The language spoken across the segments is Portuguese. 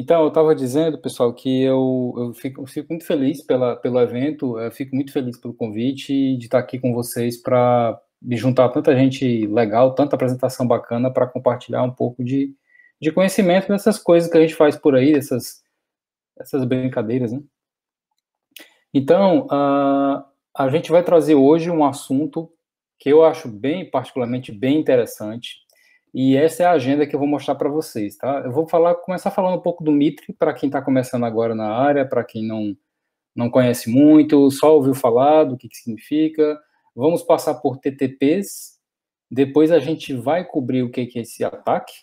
Então, eu estava dizendo, pessoal, que eu, eu, fico, eu fico, muito feliz pela, pelo evento, fico muito feliz pelo convite de estar aqui com vocês para me juntar tanta gente legal, tanta apresentação bacana para compartilhar um pouco de, de conhecimento dessas coisas que a gente faz por aí, dessas, essas brincadeiras, né? Então, uh, a gente vai trazer hoje um assunto que eu acho bem, particularmente, bem interessante, e essa é a agenda que eu vou mostrar para vocês, tá? Eu vou falar, começar falando um pouco do Mitre, para quem está começando agora na área, para quem não, não conhece muito, só ouviu falar do que, que significa. Vamos passar por TTPs, depois a gente vai cobrir o que, que é esse ataque,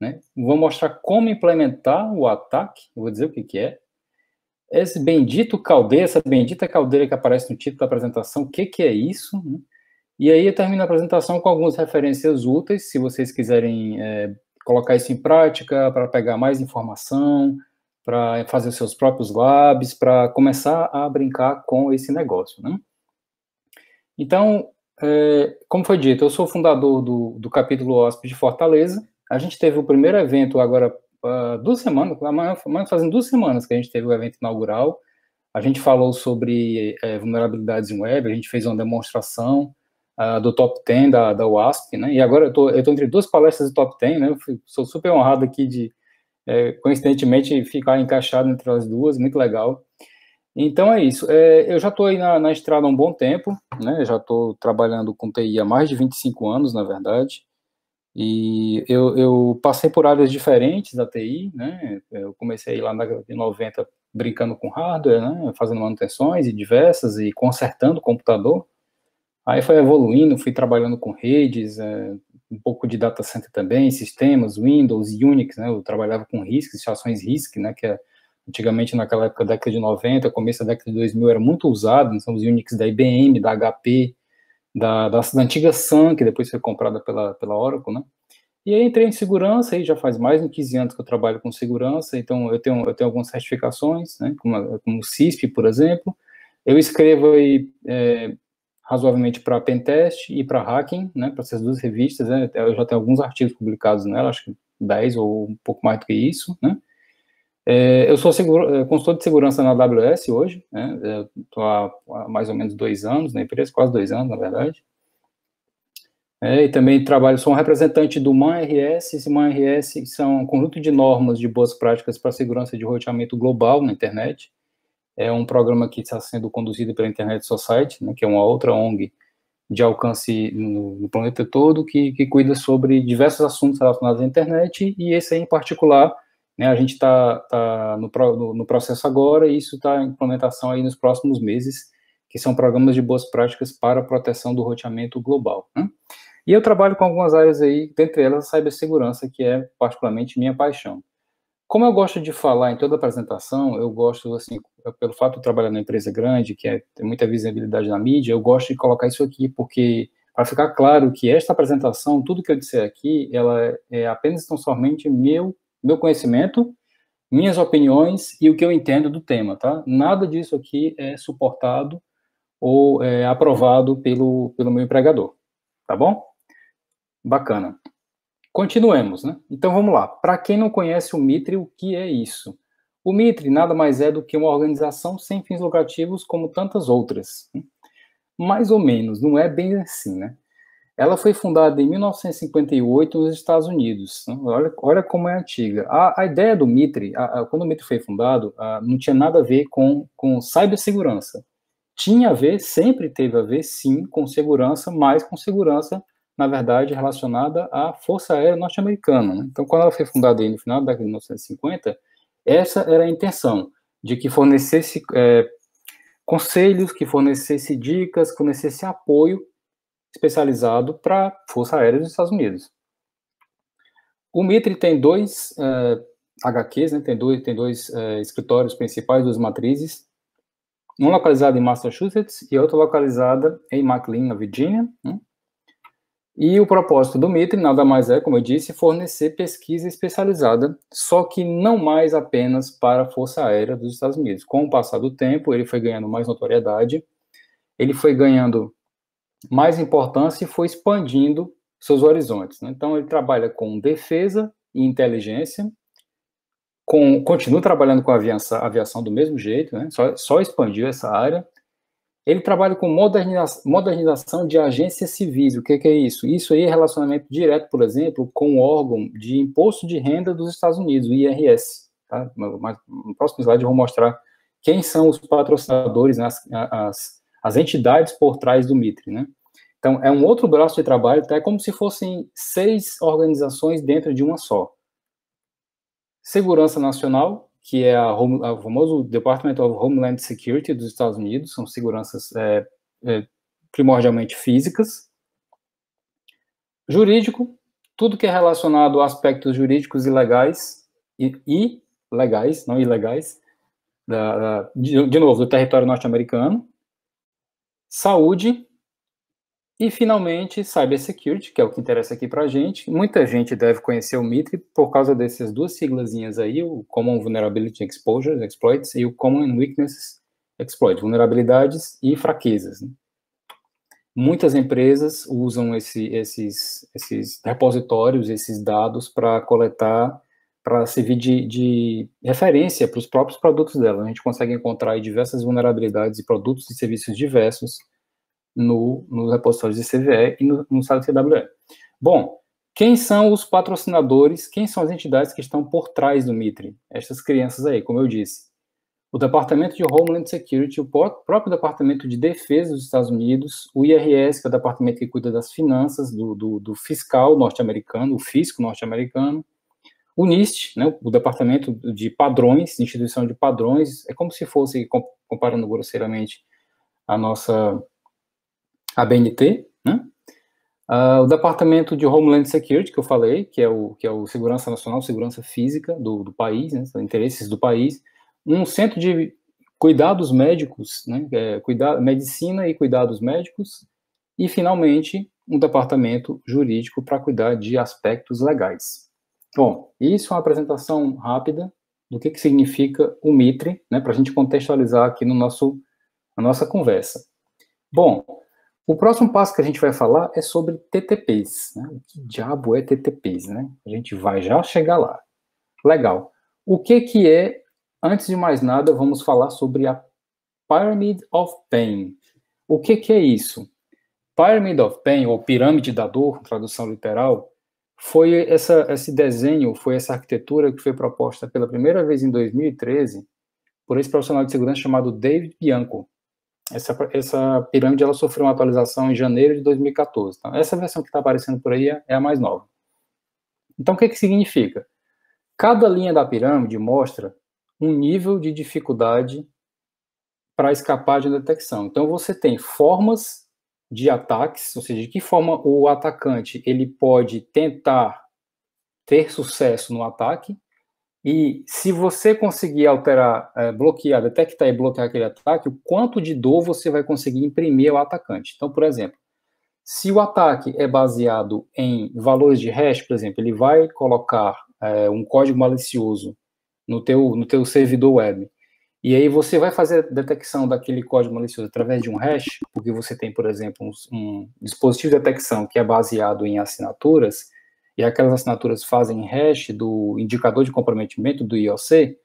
né? Vou mostrar como implementar o ataque, vou dizer o que, que é. Esse bendito caldeira, essa bendita caldeira que aparece no título da apresentação, o que, que é isso? Né? E aí eu termino a apresentação com algumas referências úteis, se vocês quiserem é, colocar isso em prática para pegar mais informação, para fazer os seus próprios labs, para começar a brincar com esse negócio. Né? Então, é, como foi dito, eu sou fundador do, do capítulo OSP de Fortaleza. A gente teve o primeiro evento agora, uh, duas semanas, amanhã fazem duas semanas que a gente teve o evento inaugural. A gente falou sobre é, vulnerabilidades em web, a gente fez uma demonstração uh, do top 10 da, da WASP, né? E agora eu tô, eu tô entre duas palestras do top 10, né? Eu fui, sou super honrado aqui de, é, coincidentemente, ficar encaixado entre as duas, muito legal. Então é isso. É, eu já estou aí na, na, estrada há um bom tempo, né? Eu já estou trabalhando com TI há mais de 25 anos, na verdade. E eu, eu, passei por áreas diferentes da TI, né? Eu comecei lá na, em 90 brincando com hardware, né? Fazendo manutenções e diversas e consertando computador. Aí foi evoluindo, fui trabalhando com redes, é, um pouco de data center também, sistemas, Windows, Unix, né? Eu trabalhava com RISC, situações RISC, né? Que é, antigamente, naquela época, década de 90, começo da década de 2000, era muito usado. são então, os Unix da IBM, da HP, da, da, da, antiga Sun, que depois foi comprada pela, pela Oracle, né? E aí entrei em segurança, aí já faz mais de 15 anos que eu trabalho com segurança, então eu tenho, eu tenho algumas certificações, né, como, como o CISP, por exemplo. Eu escrevo aí é, razoavelmente para pentest e para hacking, né, para essas duas revistas, né, eu já tenho alguns artigos publicados nela, acho que 10 ou um pouco mais do que isso, né. É, eu sou seguro, é, consultor de segurança na AWS hoje, né, estou é, há, há, mais ou menos dois anos na empresa, quase dois anos, na verdade. É, e também trabalho, sou um representante do MANRS, esse MANRS são um conjunto de normas de boas práticas para segurança de roteamento global na internet, é um programa que está sendo conduzido pela Internet Society, né, que é uma outra ONG de alcance no, no planeta todo, que, que, cuida sobre diversos assuntos relacionados à internet, e esse aí em particular, né, a gente está tá no, no, no, processo agora, e isso está em implementação aí nos próximos meses, que são programas de boas práticas para a proteção do roteamento global. Né? E eu trabalho com algumas áreas aí, dentre elas a cibersegurança, que é particularmente minha paixão. Como eu gosto de falar em toda apresentação, eu gosto, assim, é pelo fato de trabalhar numa empresa grande, que é, tem muita visibilidade na mídia, eu gosto de colocar isso aqui, porque, para ficar claro que esta apresentação, tudo que eu disser aqui, ela é apenas tão somente meu, meu conhecimento, minhas opiniões e o que eu entendo do tema, tá? Nada disso aqui é suportado ou é aprovado pelo, pelo meu empregador, tá bom? Bacana. Continuemos, né? Então vamos lá. Para quem não conhece o Mitre, o que é isso? O Mitre nada mais é do que uma organização sem fins lucrativos como tantas outras. Né? Mais ou menos, não é bem assim, né? Ela foi fundada em 1958 nos Estados Unidos. Né? Olha, olha como é antiga. A, a ideia do Mitre, a, a, quando o Mitre foi fundado, não tinha nada a ver com, com cibersegurança. Tinha a ver, sempre teve a ver, sim, com segurança, mas com segurança na verdade, relacionada à Força Aérea Norte-Americana. Né? Então, quando ela foi fundada aí no final da década de 1950, essa era a intenção, de que fornecesse é, conselhos, que fornecesse dicas, que fornecesse apoio especializado para a Força Aérea dos Estados Unidos. O Mitre tem dois é, HQs, né? tem dois, tem dois é, escritórios principais, duas matrizes, uma localizada em Massachusetts e outra localizada em McLean, na Virgínia, né? E o propósito do Mitre nada mais é, como eu disse, fornecer pesquisa especializada, só que não mais apenas para a Força Aérea dos Estados Unidos. Com o passar do tempo, ele foi ganhando mais notoriedade, ele foi ganhando mais importância e foi expandindo seus horizontes. Né? Então, ele trabalha com defesa e inteligência, com, continua trabalhando com aviação, aviação do mesmo jeito, né? só, só expandiu essa área, ele trabalha com modernização, modernização de agências civis. O que, que, é isso? Isso aí é relacionamento direto, por exemplo, com o órgão de imposto de renda dos Estados Unidos, o IRS. Tá? no próximo slide eu vou mostrar quem são os patrocinadores, as, as, as entidades por trás do Mitre. Né? Então, é um outro braço de trabalho, tá? é como se fossem seis organizações dentro de uma só. Segurança Nacional, que é a, Home, a famoso Department of Homeland Security dos Estados Unidos, são seguranças é, é, primordialmente físicas. Jurídico, tudo que é relacionado a aspectos jurídicos e legais, e, e legais, não ilegais, da, da, de, de novo, do território norte-americano. Saúde, e, finalmente, Cybersecurity, que é o que interessa aqui para a gente. Muita gente deve conhecer o MITRE por causa dessas duas siglazinhas aí, o Common Vulnerability Exposures, Exploits, e o Common Weaknesses Exploits, vulnerabilidades e fraquezas. Né? Muitas empresas usam esse, esses, esses repositórios, esses dados para coletar, para servir de, de referência para os próprios produtos dela. Né? A gente consegue encontrar diversas vulnerabilidades e produtos e serviços diversos no, nos repositórios de CVE e no, no site do CWE. Bom, quem são os patrocinadores, quem são as entidades que estão por trás do Mitre? Estas crianças aí, como eu disse. O Departamento de Homeland Security, o próprio Departamento de Defesa dos Estados Unidos, o IRS, que é o departamento que cuida das finanças, do, do, do fiscal norte-americano, o fisco norte-americano, o NIST, né, o Departamento de Padrões, Instituição de Padrões, é como se fosse, comparando grosseiramente a nossa a BNT, né? Uh, o Departamento de Homeland Security, que eu falei, que é o, que é o Segurança Nacional, Segurança Física do, do país, né, são interesses do país, um centro de cuidados médicos, né, é, cuidado, medicina e cuidados médicos, e, finalmente, um departamento jurídico para cuidar de aspectos legais. Bom, isso é uma apresentação rápida do que, que significa o MITRE, né, para a gente contextualizar aqui no nosso, na nossa conversa. Bom, o próximo passo que a gente vai falar é sobre TTPs. Né? O que diabo é TTPs? Né? A gente vai já chegar lá. Legal. O que, que é, antes de mais nada, vamos falar sobre a Pyramid of Pain. O que, que é isso? Pyramid of Pain, ou Pirâmide da Dor, tradução literal, foi essa, esse desenho, foi essa arquitetura que foi proposta pela primeira vez em 2013 por esse profissional de segurança chamado David Bianco, essa, essa pirâmide ela sofreu uma atualização em janeiro de 2014. Então, tá? essa versão que está aparecendo por aí é, é a mais nova. Então, o que, que significa? Cada linha da pirâmide mostra um nível de dificuldade para escapar de detecção. Então, você tem formas de ataques, ou seja, de que forma o atacante ele pode tentar ter sucesso no ataque, e se você conseguir alterar, é, bloquear, detectar e bloquear aquele ataque, o quanto de dor você vai conseguir imprimir ao atacante. Então, por exemplo, se o ataque é baseado em valores de hash, por exemplo, ele vai colocar é, um código malicioso no teu, no teu servidor web. E aí você vai fazer a detecção daquele código malicioso através de um hash, porque você tem, por exemplo, um, um dispositivo de detecção que é baseado em assinaturas, e aquelas assinaturas fazem hash do indicador de comprometimento do IOC,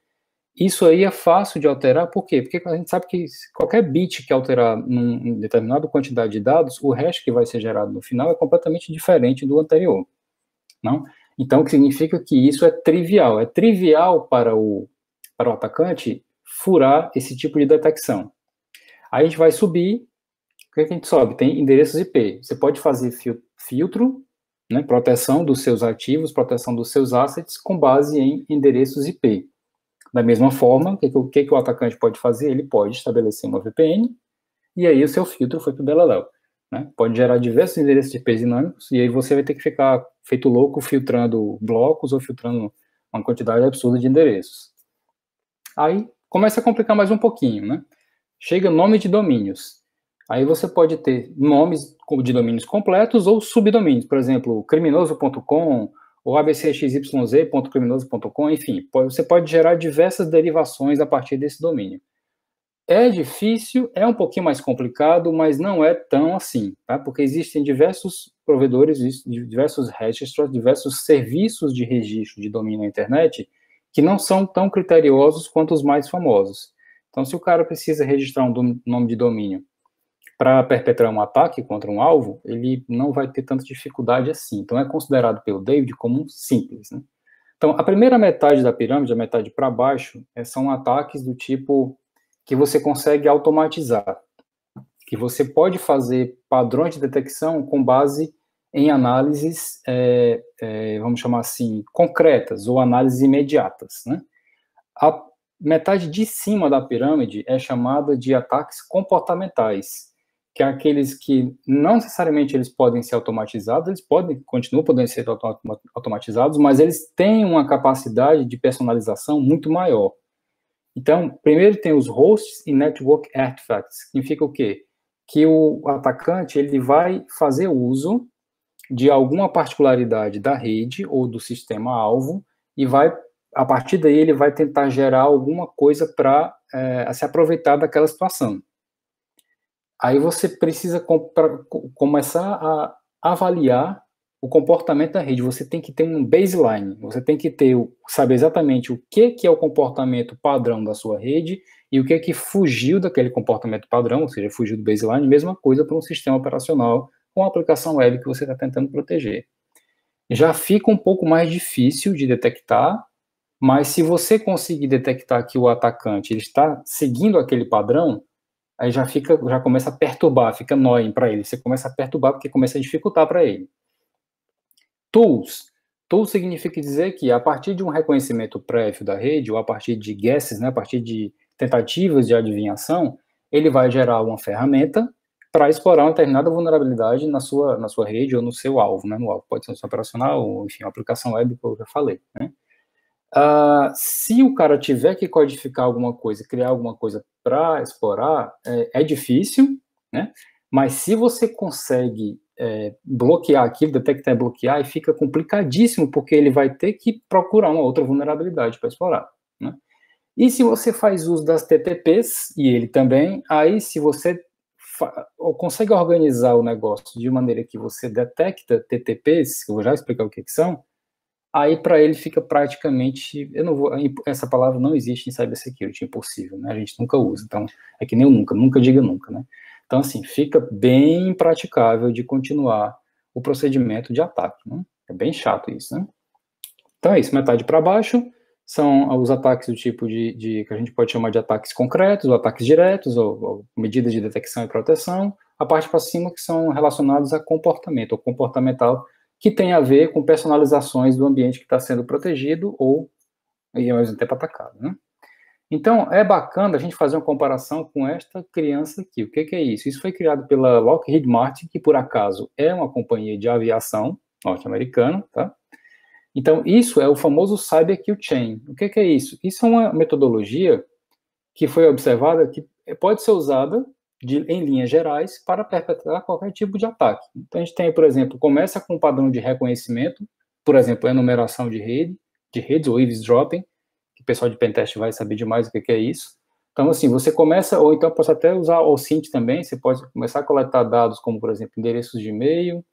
isso aí é fácil de alterar, por quê? Porque a gente sabe que qualquer bit que alterar em determinada quantidade de dados, o hash que vai ser gerado no final é completamente diferente do anterior, não? Então, o que significa que isso é trivial, é trivial para o, para o atacante furar esse tipo de detecção. Aí a gente vai subir, o que é a gente sobe? Tem endereços IP, você pode fazer filtro né, proteção dos seus ativos, proteção dos seus assets com base em endereços IP. Da mesma forma, o que, que, que, o atacante pode fazer? Ele pode estabelecer uma VPN e aí o seu filtro foi para o Belaléu. Né? Pode gerar diversos endereços de IPs dinâmicos e aí você vai ter que ficar feito louco filtrando blocos ou filtrando uma quantidade absurda de endereços. Aí começa a complicar mais um pouquinho, né? Chega nome de domínios. Aí você pode ter nomes de domínios completos ou subdomínios, por exemplo, criminoso.com ou abcxyz.criminoso.com, enfim, você pode gerar diversas derivações a partir desse domínio. É difícil, é um pouquinho mais complicado, mas não é tão assim, tá? porque existem diversos provedores, diversos registros, diversos serviços de registro de domínio na internet que não são tão criteriosos quanto os mais famosos. Então, se o cara precisa registrar um nome de domínio para perpetrar um ataque contra um alvo, ele não vai ter tanta dificuldade assim. Então, é considerado pelo David como um simples. Né? Então, a primeira metade da pirâmide, a metade para baixo, é, são ataques do tipo que você consegue automatizar, que você pode fazer padrões de detecção com base em análises, é, é, vamos chamar assim, concretas ou análises imediatas. Né? A metade de cima da pirâmide é chamada de ataques comportamentais, que é aqueles que não necessariamente eles podem ser automatizados, eles podem, continuam podendo ser automatizados, mas eles têm uma capacidade de personalização muito maior. Então, primeiro tem os hosts e network artifacts, significa o quê? Que o atacante ele vai fazer uso de alguma particularidade da rede ou do sistema alvo e vai a partir daí ele vai tentar gerar alguma coisa para é, eh, se aproveitar daquela situação. Aí você precisa começar a avaliar o comportamento da rede. Você tem que ter um baseline, você tem que ter saber exatamente o que, que é o comportamento padrão da sua rede e o que é que fugiu daquele comportamento padrão, ou seja, fugiu do baseline, mesma coisa para um sistema operacional com a aplicação web que você está tentando proteger. Já fica um pouco mais difícil de detectar, mas se você conseguir detectar que o atacante ele está seguindo aquele padrão, aí já fica, já começa a perturbar, fica annoying para ele. Você começa a perturbar porque começa a dificultar para ele. Tools. Tool significa dizer que a partir de um reconhecimento prévio da rede, ou a partir de guesses, né, a partir de tentativas de adivinhação, ele vai gerar uma ferramenta para explorar uma determinada vulnerabilidade na sua, na sua rede ou no seu alvo, né, no alvo. Pode ser no seu operacional, ou, enfim, uma aplicação web, como eu já falei, né. Uh, se o cara tiver que codificar alguma coisa, criar alguma coisa para explorar é, é, difícil, né? Mas se você consegue é, bloquear aquilo, detectar e bloquear, e fica complicadíssimo, porque ele vai ter que procurar uma outra vulnerabilidade para explorar. Né? E se você faz uso das TTPs, e ele também, aí se você consegue organizar o negócio de maneira que você detecta TTPs, que eu vou já explicar o que, que são, aí para ele fica praticamente, eu não vou, essa palavra não existe em cybersecurity, é impossível, né? A gente nunca usa, então é que nem nunca, nunca diga nunca, né? Então assim, fica bem impraticável de continuar o procedimento de ataque, né? É bem chato isso, né? Então é isso, metade para baixo são os ataques do tipo de, de, que a gente pode chamar de ataques concretos, ou ataques diretos, ou, ou medidas de detecção e proteção. A parte para cima que são relacionados a comportamento, ou comportamental, que tem a ver com personalizações do ambiente que está sendo protegido ou, e ao mesmo tempo, atacado. Né? Então, é bacana a gente fazer uma comparação com esta criança aqui. O que, que é isso? Isso foi criado pela Lockheed Martin, que, por acaso, é uma companhia de aviação norte-americana, tá? Então, isso é o famoso Cyber Kill Chain. O que, que é isso? Isso é uma metodologia que foi observada que pode ser usada de, em linhas gerais para perpetrar qualquer tipo de ataque. Então a gente tem, por exemplo, começa com um padrão de reconhecimento, por exemplo, enumeração de rede, de redes ou eavesdropping, que o pessoal de pentest vai saber demais o que é isso. Então assim, você começa ou então posso até usar o OSINT também, você pode começar a coletar dados como, por exemplo, endereços de e-mail,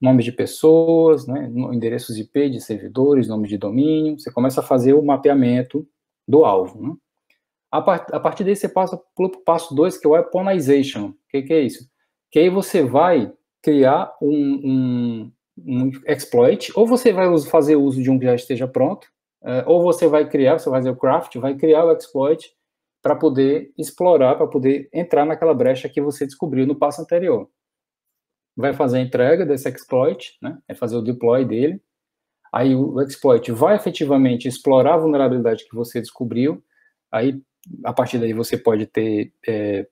nomes de pessoas, né, endereços IP de servidores, nomes de domínio, você começa a fazer o mapeamento do alvo, né? A, a partir daí você passa para o passo 2, que é o weaponization. O que, que, é isso? Que aí você vai criar um, um, um, exploit, ou você vai fazer uso de um que já esteja pronto, é, ou você vai criar, você vai fazer o craft, vai criar o exploit para poder explorar, para poder entrar naquela brecha que você descobriu no passo anterior. Vai fazer a entrega desse exploit, né? é fazer o deploy dele, aí o exploit vai efetivamente explorar a vulnerabilidade que você descobriu, aí a partir daí você pode ter é,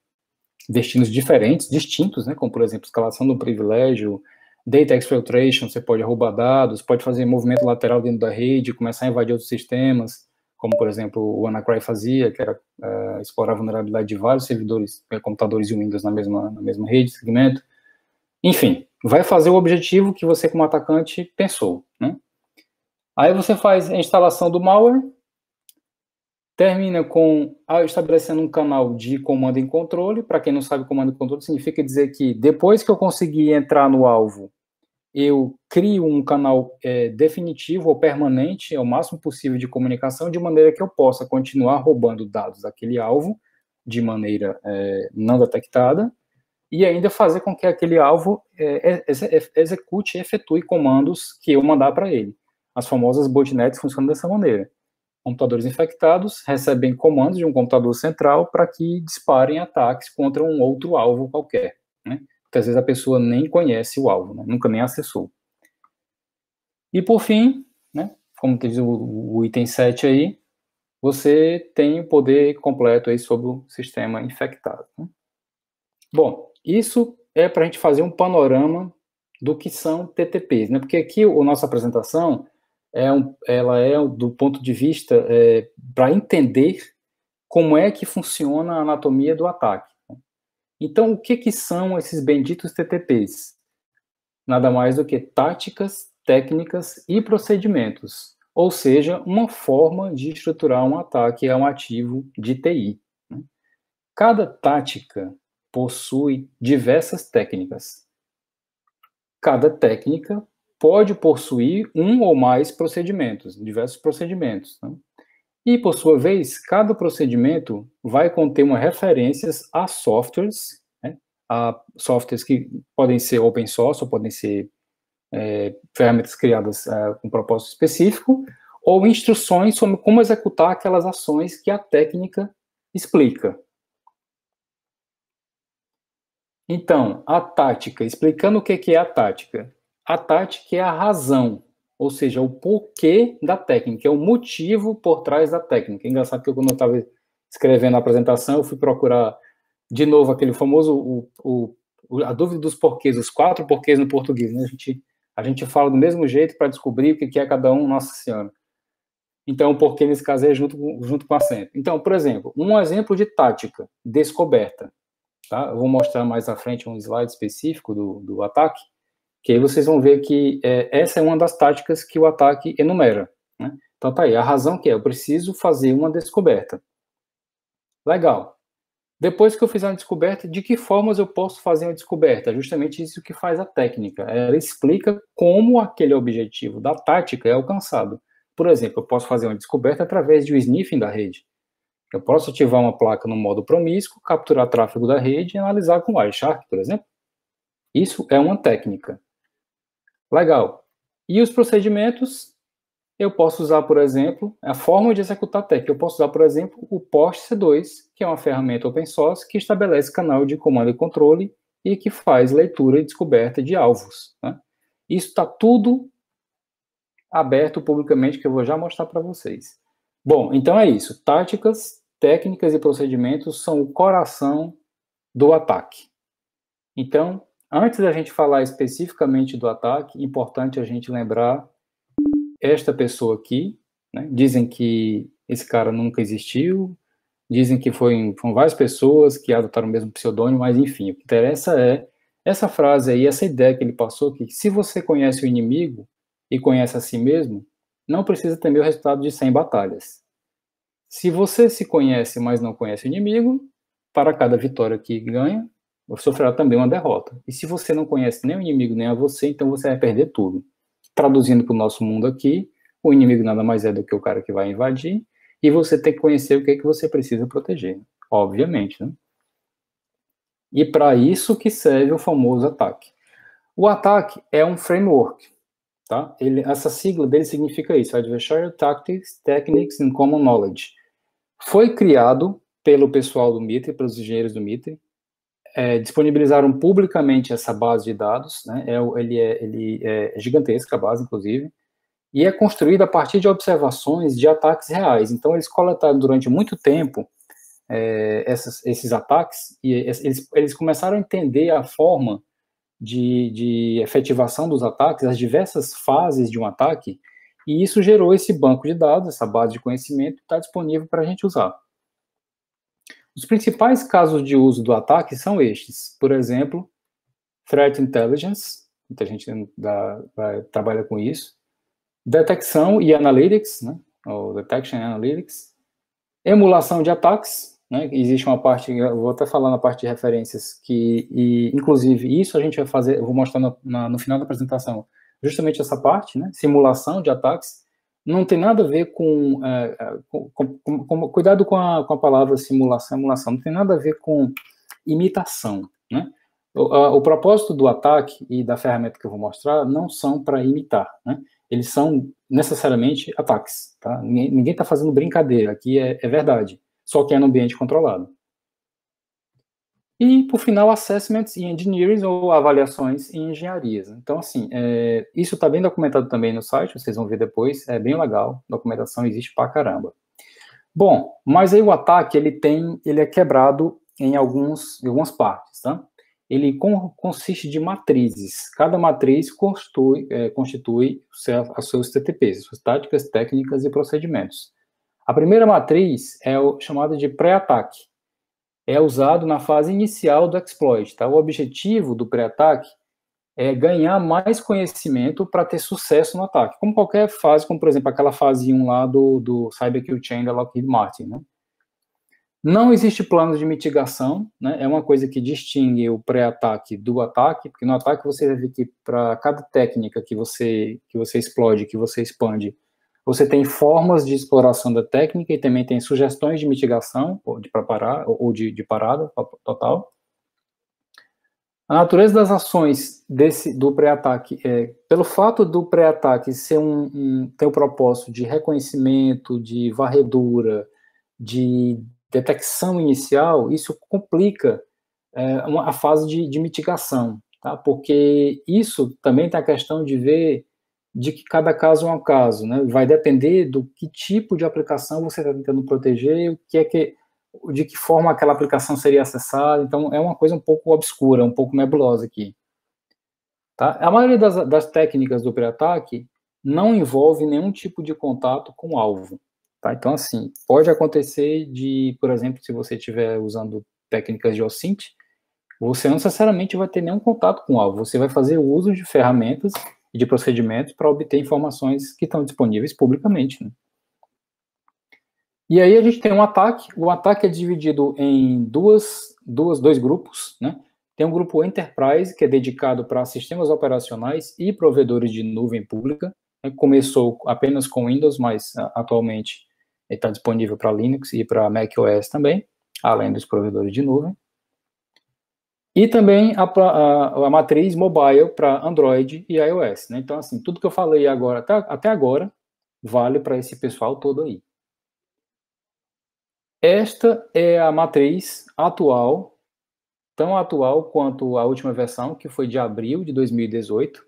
destinos diferentes, distintos, né? como por exemplo, escalação do privilégio, data exfiltration, você pode roubar dados, pode fazer movimento lateral dentro da rede, começar a invadir outros sistemas, como por exemplo o Anacry fazia, que era uh, é, explorar a vulnerabilidade de vários servidores, é, computadores e Windows na mesma, na mesma rede, segmento. Enfim, vai fazer o objetivo que você como atacante pensou. Né? Aí você faz a instalação do malware, Termina com ah, estabelecendo um canal de comando e controle. Para quem não sabe, comando e controle significa dizer que depois que eu conseguir entrar no alvo, eu crio um canal é, definitivo ou permanente, é o máximo possível, de comunicação, de maneira que eu possa continuar roubando dados daquele alvo de maneira é, não detectada e ainda fazer com que aquele alvo é, é, é execute e efetue comandos que eu mandar para ele. As famosas botnets funcionam dessa maneira. Computadores infectados recebem comandos de um computador central para que disparem ataques contra um outro alvo qualquer. Né? Porque às vezes a pessoa nem conhece o alvo, né? nunca nem acessou. E por fim, né, como diz o, o item 7 aí, você tem o poder completo aí sobre o sistema infectado. Né? Bom, isso é para a gente fazer um panorama do que são TTPs, né? Porque aqui a nossa apresentação é um, ela é do ponto de vista é, para entender como é que funciona a anatomia do ataque. Né? Então, o que, que são esses benditos TTPs? Nada mais do que táticas, técnicas e procedimentos, ou seja, uma forma de estruturar um ataque a um ativo de TI. Né? Cada tática possui diversas técnicas. Cada técnica pode possuir um ou mais procedimentos, diversos procedimentos. Né? E, por sua vez, cada procedimento vai conter uma referências a softwares, né? a softwares que podem ser open source ou podem ser é, ferramentas criadas é, com propósito específico, ou instruções sobre como executar aquelas ações que a técnica explica. Então, a tática, explicando o que é a tática a tática é a razão, ou seja, o porquê da técnica, é o motivo por trás da técnica. É engraçado que eu, quando eu estava escrevendo a apresentação, eu fui procurar de novo aquele famoso, o, o a dúvida dos porquês, os quatro porquês no português. Né? A, gente, a gente fala do mesmo jeito para descobrir o que é cada um, nossa senhora. Então, o porquê nesse caso é junto, junto com acento. Então, por exemplo, um exemplo de tática, descoberta. Tá? Eu vou mostrar mais à frente um slide específico do, do ataque que aí vocês vão ver que é, essa é uma das táticas que o ataque enumera. Né? Então tá aí, a razão que é, eu preciso fazer uma descoberta. Legal. Depois que eu fizer uma descoberta, de que formas eu posso fazer uma descoberta? justamente isso que faz a técnica. Ela explica como aquele objetivo da tática é alcançado. Por exemplo, eu posso fazer uma descoberta através do sniffing da rede. Eu posso ativar uma placa no modo promíscuo, capturar tráfego da rede e analisar com o iShark, por exemplo. Isso é uma técnica. Legal. E os procedimentos? Eu posso usar, por exemplo, é a forma de executar TEC. Eu posso usar, por exemplo, o Post C2, que é uma ferramenta open source que estabelece canal de comando e controle e que faz leitura e descoberta de alvos. Né? Isso está tudo aberto publicamente, que eu vou já mostrar para vocês. Bom, então é isso. Táticas, técnicas e procedimentos são o coração do ataque. Então, Antes da gente falar especificamente do ataque, importante a gente lembrar esta pessoa aqui. Né? Dizem que esse cara nunca existiu, dizem que foi, foram várias pessoas que adotaram o mesmo pseudônimo, mas enfim, o que interessa é essa frase aí, essa ideia que ele passou, que se você conhece o inimigo e conhece a si mesmo, não precisa temer o resultado de 100 batalhas. Se você se conhece, mas não conhece o inimigo, para cada vitória que ganha, sofrerá também uma derrota. E se você não conhece nem o inimigo nem a você, então você vai perder tudo. Traduzindo para o nosso mundo aqui, o inimigo nada mais é do que o cara que vai invadir, e você tem que conhecer o que é que você precisa proteger, obviamente, né? E para isso que serve o famoso ataque. O ataque é um framework, tá? Ele, essa sigla dele significa isso, Adversarial Tactics, Techniques and Common Knowledge. Foi criado pelo pessoal do Mitre, pelos engenheiros do Mitre, é, disponibilizaram publicamente essa base de dados, né? É, ele, é, ele é gigantesca a base, inclusive, e é construída a partir de observações de ataques reais. Então, eles coletaram durante muito tempo é, essas, esses ataques e eles, eles começaram a entender a forma de, de efetivação dos ataques, as diversas fases de um ataque, e isso gerou esse banco de dados, essa base de conhecimento, está disponível para a gente usar. Os principais casos de uso do ataque são estes, por exemplo, threat intelligence, muita gente dá, vai, trabalha com isso, detecção e analytics, né, ou detection analytics, emulação de ataques, né, existe uma parte, eu vou até falar na parte de referências, que, e, inclusive, isso a gente vai fazer, eu vou mostrar no, na, no final da apresentação, justamente essa parte, né, simulação de ataques, não tem nada a ver é, é, com, com, com, com cuidado com a, com a palavra simulação, emulação, não tem nada a ver com imitação, né? O, a, o propósito do ataque e da ferramenta que eu vou mostrar não são para imitar, né? Eles são necessariamente ataques, tá? Ninguém está fazendo brincadeira, aqui é, é verdade, só que é no ambiente controlado. E, por final, assessments e engineering, ou avaliações e engenharias. Então, assim, é, isso está bem documentado também no site, vocês vão ver depois, é bem legal, documentação existe pra caramba. Bom, mas aí o ataque, ele tem, ele é quebrado em, alguns, em algumas partes, tá? Ele com, consiste de matrizes, cada matriz constitui, é, constitui os seus TTPs, suas táticas, técnicas e procedimentos. A primeira matriz é o, chamada de pré-ataque, é usado na fase inicial do exploit. Tá? O objetivo do pré-ataque é ganhar mais conhecimento para ter sucesso no ataque, como qualquer fase, como por exemplo aquela fase 1 lá do, do CyberQ Chain da Lockheed Martin. Né? Não existe plano de mitigação, né? é uma coisa que distingue o pré-ataque do ataque, porque no ataque você vê que para cada técnica que você, que você explode, que você expande, você tem formas de exploração da técnica e também tem sugestões de mitigação, ou de, parar, ou de, de parada total. A natureza das ações desse, do pré-ataque é, pelo fato do pré-ataque ser um, um, ter o um propósito de reconhecimento, de varredura, de detecção inicial, isso complica é, uma, a fase de, de mitigação, tá? Porque isso também tem a questão de ver de que cada caso é um caso, né? Vai depender do que tipo de aplicação você está tentando proteger, o que é que, de que forma aquela aplicação seria acessada. Então, é uma coisa um pouco obscura, um pouco nebulosa aqui. Tá? A maioria das, das técnicas do pré ataque não envolve nenhum tipo de contato com o alvo. Tá? Então, assim, pode acontecer de, por exemplo, se você estiver usando técnicas de OSINT, você não necessariamente vai ter nenhum contato com o alvo. Você vai fazer uso de ferramentas e de procedimentos para obter informações que estão disponíveis publicamente. Né? E aí a gente tem um ataque, o ataque é dividido em duas, duas, dois grupos, né? Tem um grupo Enterprise, que é dedicado para sistemas operacionais e provedores de nuvem pública. Né? Começou apenas com Windows, mas ah, atualmente está disponível para Linux e para macOS também, além dos provedores de nuvem. E também a, a, a matriz mobile para Android e iOS. Né? Então, assim, tudo que eu falei agora, até, até agora vale para esse pessoal todo aí. Esta é a matriz atual, tão atual quanto a última versão, que foi de abril de 2018,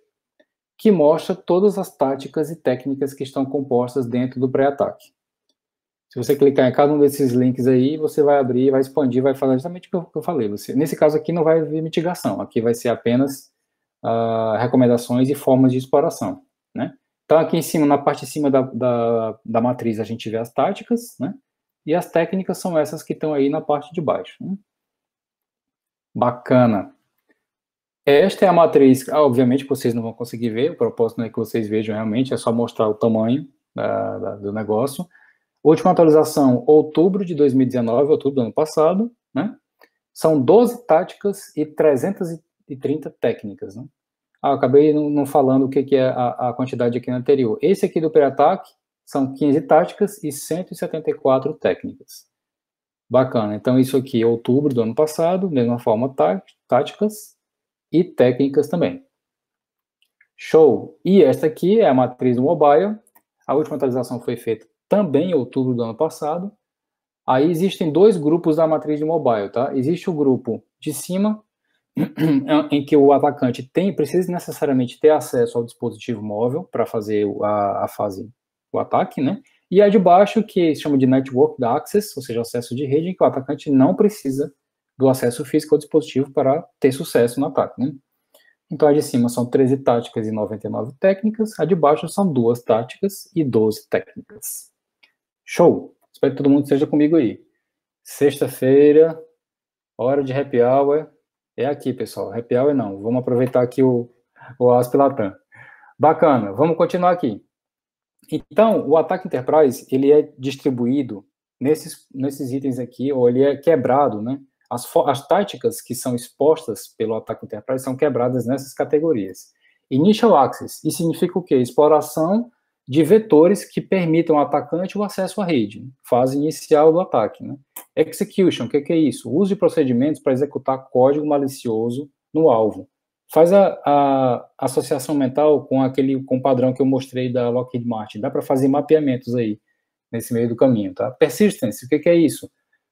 que mostra todas as táticas e técnicas que estão compostas dentro do pré-ataque. Se você clicar em cada um desses links aí, você vai abrir, vai expandir, vai falar justamente o que eu falei. Você, nesse caso aqui não vai haver mitigação, aqui vai ser apenas uh, recomendações e formas de exploração, né? Então aqui em cima, na parte de cima da, da, da matriz, a gente vê as táticas, né? E as técnicas são essas que estão aí na parte de baixo. Né? Bacana. Esta é a matriz, ah, obviamente vocês não vão conseguir ver, o propósito não é que vocês vejam realmente, é só mostrar o tamanho do negócio. Última atualização, outubro de 2019, outubro do ano passado, né? São 12 táticas e 330 técnicas, né? Ah, acabei não, falando o que, é a, quantidade aqui no anterior. Esse aqui do pré ataque são 15 táticas e 174 técnicas. Bacana. Então, isso aqui é outubro do ano passado, mesma forma, tá, táticas e técnicas também. Show! E esta aqui é a matriz do mobile. A última atualização foi feita também em outubro do ano passado. Aí existem dois grupos da matriz de mobile, tá? Existe o grupo de cima, em que o atacante tem precisa necessariamente ter acesso ao dispositivo móvel para fazer a, a fase, o ataque, né? E a de baixo, que se chama de Network Access, ou seja, acesso de rede, em que o atacante não precisa do acesso físico ao dispositivo para ter sucesso no ataque. Né? Então, a de cima são 13 táticas e 99 técnicas, a de baixo são duas táticas e 12 técnicas. Show! Espero que todo mundo esteja comigo aí. Sexta-feira, hora de happy hour. É aqui, pessoal. Happy hour não. Vamos aproveitar aqui o, o ASP Latam. Bacana, vamos continuar aqui. Então, o ataque Enterprise, ele é distribuído nesses, nesses itens aqui, ou ele é quebrado, né? As, as táticas que são expostas pelo ataque Enterprise são quebradas nessas categorias. Initial Access, isso significa o quê? Exploração de vetores que permitam ao atacante o acesso à rede, fase inicial do ataque. Né? Execution, o que, que, é isso? Uso de procedimentos para executar código malicioso no alvo. Faz a, a associação mental com aquele com o padrão que eu mostrei da Lockheed Martin. Dá para fazer mapeamentos aí nesse meio do caminho, tá? Persistence, o que, que é isso?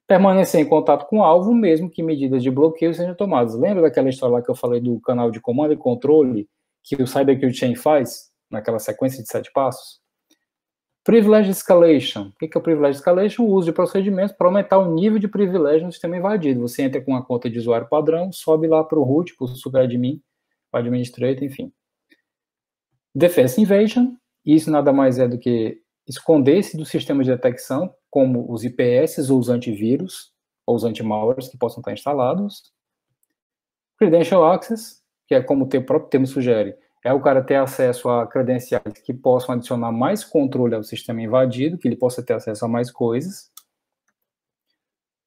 Permanecer em contato com o alvo, mesmo que medidas de bloqueio sejam tomadas. Lembra daquela história lá que eu falei do canal de comando e controle que o Cyber Kill Chain faz? naquela sequência de sete passos? Privilege escalation. O que é o privilege escalation? O uso de procedimentos para aumentar o nível de privilégio no sistema invadido. Você entra com uma conta de usuário padrão, sobe lá para o root, para o superadmin, para o administrator, enfim. Defense invasion. Isso nada mais é do que esconder-se do sistema de detecção, como os IPS ou os antivírus, ou os anti-malwares que possam estar instalados. Credential access, que é como o próprio termo sugere, é o cara ter acesso a credenciais que possam adicionar mais controle ao sistema invadido, que ele possa ter acesso a mais coisas.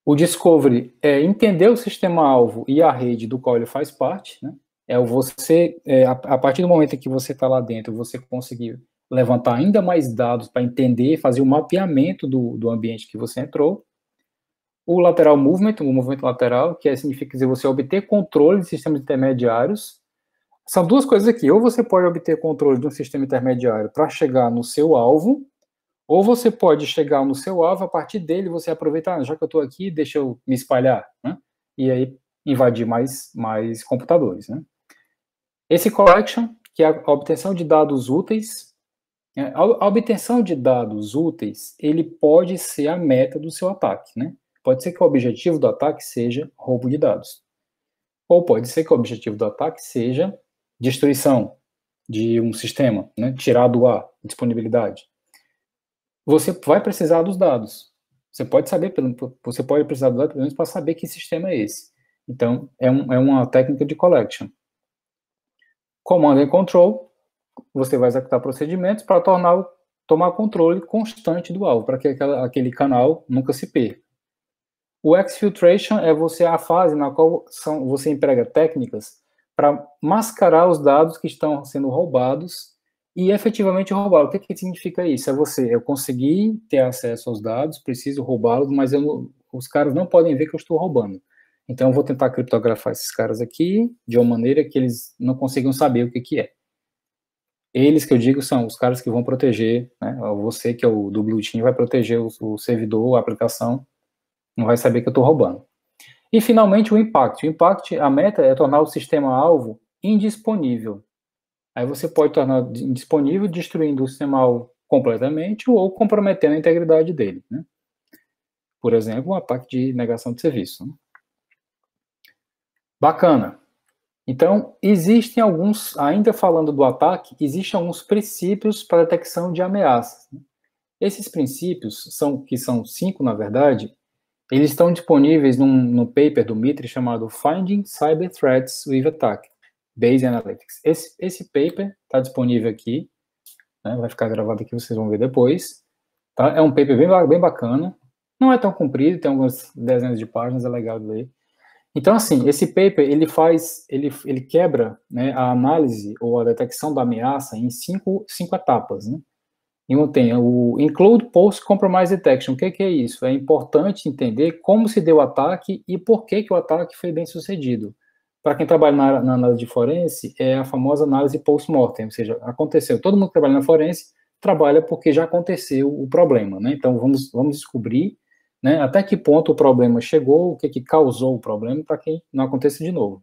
O discovery é entender o sistema-alvo e a rede do qual ele faz parte, né? É o você, é, a, a, partir do momento em que você está lá dentro, você conseguir levantar ainda mais dados para entender, fazer o um mapeamento do, do ambiente que você entrou. O lateral movement, o movimento lateral, que é, significa dizer você obter controle de sistemas intermediários são duas coisas aqui. Ou você pode obter controle de um sistema intermediário para chegar no seu alvo, ou você pode chegar no seu alvo, a partir dele você aproveitar, ah, já que eu estou aqui, deixa eu me espalhar, né? E aí invadir mais, mais computadores, né? Esse collection, que é a obtenção de dados úteis, né? a obtenção de dados úteis, ele pode ser a meta do seu ataque, né? Pode ser que o objetivo do ataque seja roubo de dados. Ou pode ser que o objetivo do ataque seja destruição de um sistema, né? tirar do ar disponibilidade, você vai precisar dos dados. Você pode saber, você pode precisar dos dados pelo menos para saber que sistema é esse. Então, é, um, é uma técnica de collection. Command and control, você vai executar procedimentos para tornar, tomar controle constante do alvo, para que aquela, aquele canal nunca se perca. O exfiltration é você a fase na qual são, você emprega técnicas para mascarar os dados que estão sendo roubados e efetivamente roubá-los. O que, que significa isso? É você, eu consegui ter acesso aos dados, preciso roubá-los, mas eu, os caras não podem ver que eu estou roubando. Então, eu vou tentar criptografar esses caras aqui de uma maneira que eles não consigam saber o que, que é. Eles que eu digo são os caras que vão proteger, né? Você que é o do Blue Team vai proteger o, o servidor, a aplicação, não vai saber que eu estou roubando. E, finalmente, o impact. O impact, a meta é tornar o sistema-alvo indisponível. Aí você pode tornar indisponível destruindo o sistema-alvo completamente ou comprometendo a integridade dele. Né? Por exemplo, um ataque de negação de serviço. Né? Bacana. Então, existem alguns, ainda falando do ataque, existem alguns princípios para detecção de ameaças. Né? Esses princípios, são, que são cinco, na verdade, eles estão disponíveis num, paper do Mitre chamado Finding Cyber Threats with Attack, Base Analytics. Esse, esse paper está disponível aqui, né, vai ficar gravado aqui, vocês vão ver depois. Tá? É um paper bem, bem bacana, não é tão comprido, tem algumas dezenas de páginas, é legal de ler. Então, assim, esse paper, ele faz, ele, ele quebra né, a análise ou a detecção da ameaça em cinco, cinco etapas, né? um então, tem o Include Post Compromise Detection. O que, é que é isso? É importante entender como se deu o ataque e por que, que o ataque foi bem sucedido. Para quem trabalha na, na, análise de forense, é a famosa análise post-mortem, ou seja, aconteceu. Todo mundo que trabalha na forense trabalha porque já aconteceu o problema, né? Então, vamos, vamos descobrir né, até que ponto o problema chegou, o que, que causou o problema, para que não aconteça de novo.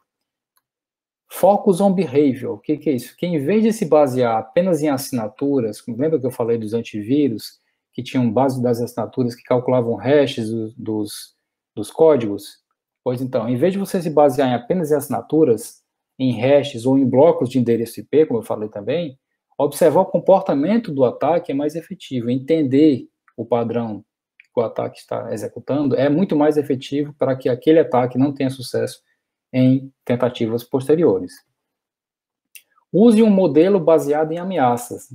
Focus on behavior, o que, que, é isso? Que em vez de se basear apenas em assinaturas, lembra que eu falei dos antivírus, que tinham base das assinaturas que calculavam hashes dos, dos códigos? Pois então, em vez de você se basear em apenas em assinaturas, em hashes ou em blocos de endereço IP, como eu falei também, observar o comportamento do ataque é mais efetivo, entender o padrão que o ataque está executando é muito mais efetivo para que aquele ataque não tenha sucesso em tentativas posteriores. Use um modelo baseado em ameaças,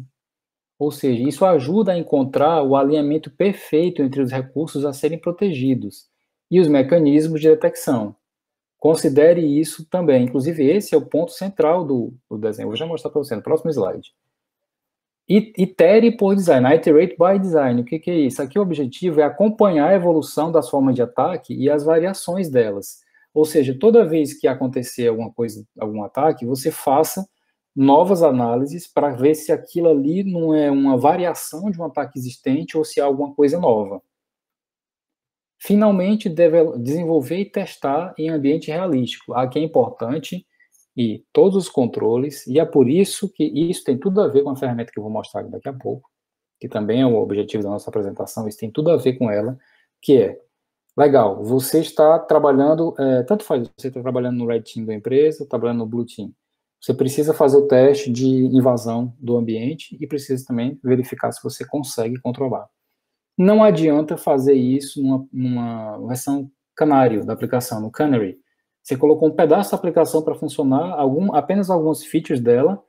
ou seja, isso ajuda a encontrar o alinhamento perfeito entre os recursos a serem protegidos e os mecanismos de detecção. Considere isso também. Inclusive, esse é o ponto central do, do desenho. Vou já mostrar para você no próximo slide. Itere por design, iterate by design. O que, que é isso? Aqui o objetivo é acompanhar a evolução das formas de ataque e as variações delas, ou seja, toda vez que acontecer alguma coisa, algum ataque, você faça novas análises para ver se aquilo ali não é uma variação de um ataque existente ou se é alguma coisa nova. Finalmente, deve, desenvolver e testar em ambiente realístico. Aqui é importante e todos os controles, e é por isso que isso tem tudo a ver com a ferramenta que eu vou mostrar daqui a pouco, que também é o objetivo da nossa apresentação, isso tem tudo a ver com ela, que é Legal, você está trabalhando, é, tanto faz, você está trabalhando no Red Team da empresa, trabalhando no Blue Team. Você precisa fazer o teste de invasão do ambiente e precisa também verificar se você consegue controlar. Não adianta fazer isso numa, numa versão canário da aplicação, no Canary. Você colocou um pedaço da aplicação para funcionar, algum, apenas alguns features dela,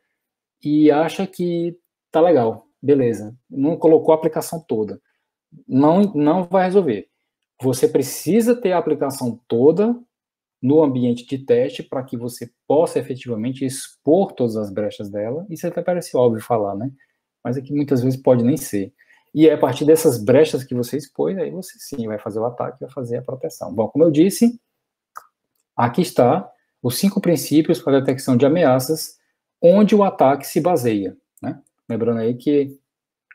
e acha que tá legal, beleza. Não colocou a aplicação toda. Não, não vai resolver. Você precisa ter a aplicação toda no ambiente de teste para que você possa efetivamente expor todas as brechas dela. Isso até parece óbvio falar, né? Mas é que muitas vezes pode nem ser. E é a partir dessas brechas que você expôs, aí você sim vai fazer o ataque, vai fazer a proteção. Bom, como eu disse, aqui está os cinco princípios para a detecção de ameaças, onde o ataque se baseia. Né? Lembrando aí que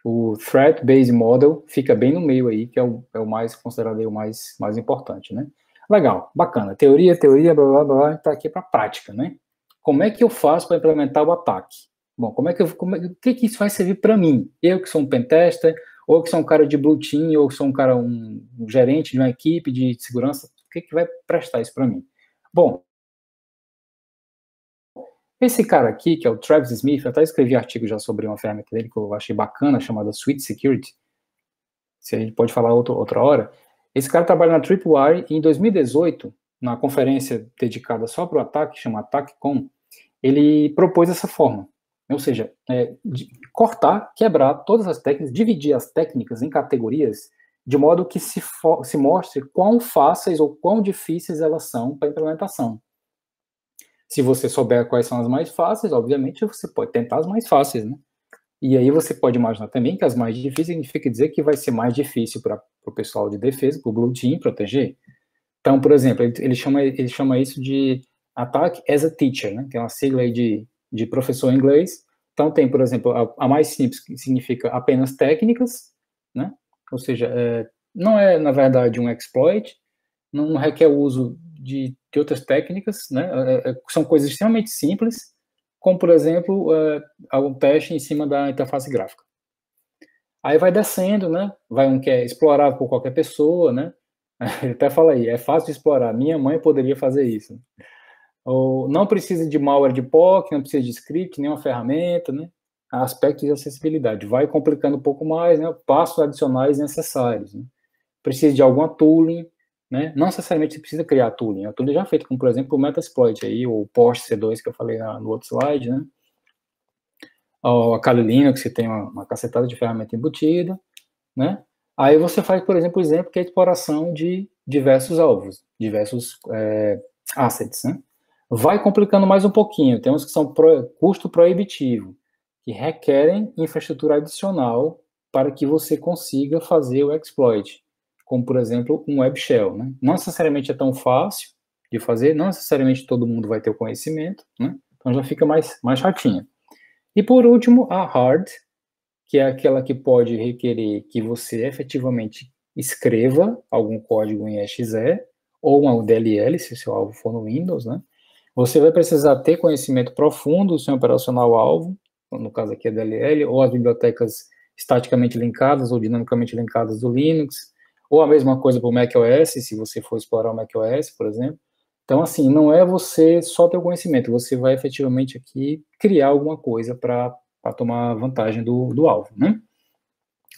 o Threat Based Model fica bem no meio aí, que é o, é o mais considerado o mais, mais importante, né? Legal, bacana. Teoria, teoria, blá, blá, blá, tá aqui para prática, né? Como é que eu faço para implementar o ataque? Bom, como é que eu, como, é, o que, que isso vai servir para mim? Eu que sou um pentester, ou que sou um cara de blue team, ou que sou um cara, um, um gerente de uma equipe de segurança, o que, que vai prestar isso para mim? Bom, esse cara aqui, que é o Travis Smith, eu até escrevi artigo já sobre uma ferramenta dele que eu achei bacana, chamada Suite Security. Se a gente pode falar outro, outra hora. Esse cara trabalha na Tripwire e em 2018, na conferência dedicada só para o ataque, chama AttackCon, ele propôs essa forma. Ou seja, é, cortar, quebrar todas as técnicas, dividir as técnicas em categorias, de modo que se, se mostre quão fáceis ou quão difíceis elas são para implementação. Se você souber quais são as mais fáceis, obviamente você pode tentar as mais fáceis, né? E aí você pode imaginar também que as mais difíceis significa dizer que vai ser mais difícil para o pessoal de defesa, para o Blue Team proteger. Então, por exemplo, ele, ele, chama, ele chama isso de Attack as a Teacher, né? Que é uma sigla aí de, de professor inglês. Então tem, por exemplo, a, a mais simples, que significa apenas técnicas, né? Ou seja, é, não é, na verdade, um exploit, não requer o uso de, de outras técnicas, né? É, é, são coisas extremamente simples, como, por exemplo, é, algum teste em cima da interface gráfica. Aí vai descendo, né? Vai um que é explorável por qualquer pessoa, né? Ele até fala aí, é fácil de explorar. Minha mãe poderia fazer isso. Ou não precisa de malware de POC, não precisa de script, nenhuma ferramenta, né? Aspectos de acessibilidade. Vai complicando um pouco mais, né? Passos adicionais necessários. Né? Precisa de alguma tooling, né? Não necessariamente você precisa criar tooling. Né? A tooling é já é feito, como por exemplo o Metasploit aí, ou o Porsche C2 que eu falei no outro slide, né? a Kali Linux, que tem uma, uma cacetada de ferramenta embutida, né? Aí você faz, por exemplo, o exemplo que é a exploração de diversos alvos, diversos é, assets, né? Vai complicando mais um pouquinho. Tem uns que são pro, custo proibitivo, que requerem infraestrutura adicional para que você consiga fazer o exploit como por exemplo um web shell. Né? Não necessariamente é tão fácil de fazer, não necessariamente todo mundo vai ter o conhecimento, né? então já fica mais, mais chatinha. E por último, a hard, que é aquela que pode requerer que você efetivamente escreva algum código em exe ou uma DLL, se seu alvo for no Windows, né? Você vai precisar ter conhecimento profundo do seu operacional alvo, no caso aqui é DLL, ou as bibliotecas estaticamente linkadas ou dinamicamente linkadas do Linux, ou a mesma coisa para o macOS, se você for explorar o macOS, por exemplo. Então, assim, não é você só ter o conhecimento, você vai efetivamente aqui criar alguma coisa para tomar vantagem do, do alvo, né?